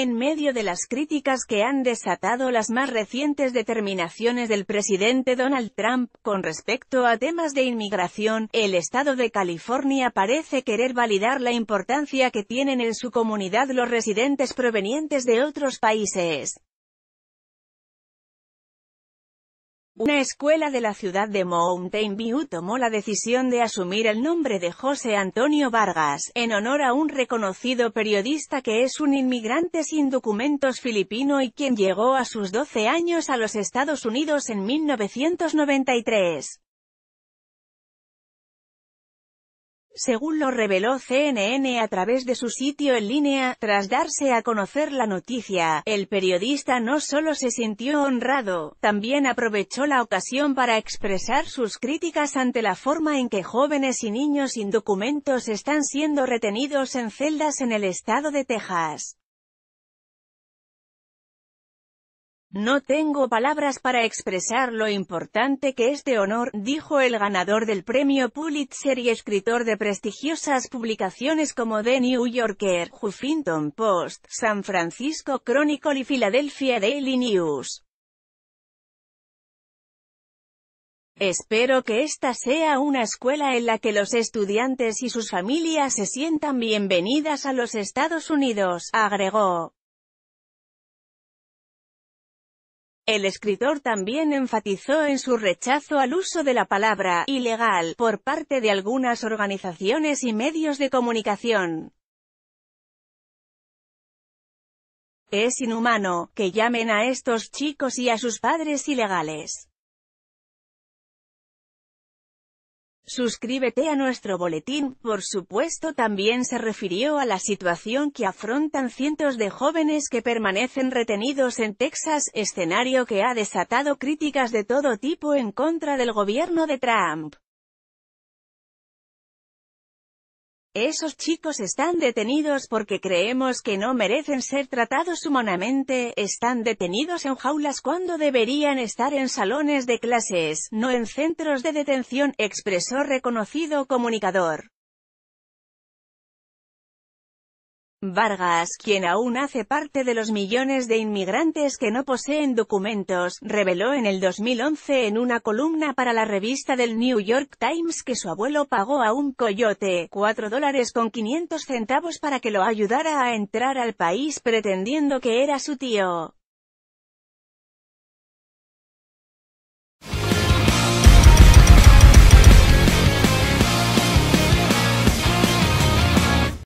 en medio de las críticas que han desatado las más recientes determinaciones del presidente Donald Trump, con respecto a temas de inmigración, el estado de California parece querer validar la importancia que tienen en su comunidad los residentes provenientes de otros países. Una escuela de la ciudad de Mountain View tomó la decisión de asumir el nombre de José Antonio Vargas, en honor a un reconocido periodista que es un inmigrante sin documentos filipino y quien llegó a sus 12 años a los Estados Unidos en 1993. Según lo reveló CNN a través de su sitio en línea, tras darse a conocer la noticia, el periodista no solo se sintió honrado, también aprovechó la ocasión para expresar sus críticas ante la forma en que jóvenes y niños sin documentos están siendo retenidos en celdas en el estado de Texas. No tengo palabras para expresar lo importante que este honor, dijo el ganador del premio Pulitzer y escritor de prestigiosas publicaciones como The New Yorker, Huffington Post, San Francisco Chronicle y Philadelphia Daily News. Espero que esta sea una escuela en la que los estudiantes y sus familias se sientan bienvenidas a los Estados Unidos, agregó. El escritor también enfatizó en su rechazo al uso de la palabra «ilegal» por parte de algunas organizaciones y medios de comunicación. Es inhumano, que llamen a estos chicos y a sus padres ilegales. Suscríbete a nuestro boletín, por supuesto también se refirió a la situación que afrontan cientos de jóvenes que permanecen retenidos en Texas, escenario que ha desatado críticas de todo tipo en contra del gobierno de Trump. Esos chicos están detenidos porque creemos que no merecen ser tratados humanamente, están detenidos en jaulas cuando deberían estar en salones de clases, no en centros de detención, expresó reconocido comunicador. Vargas, quien aún hace parte de los millones de inmigrantes que no poseen documentos, reveló en el 2011 en una columna para la revista del New York Times que su abuelo pagó a un coyote 4 dólares con 500 centavos para que lo ayudara a entrar al país pretendiendo que era su tío.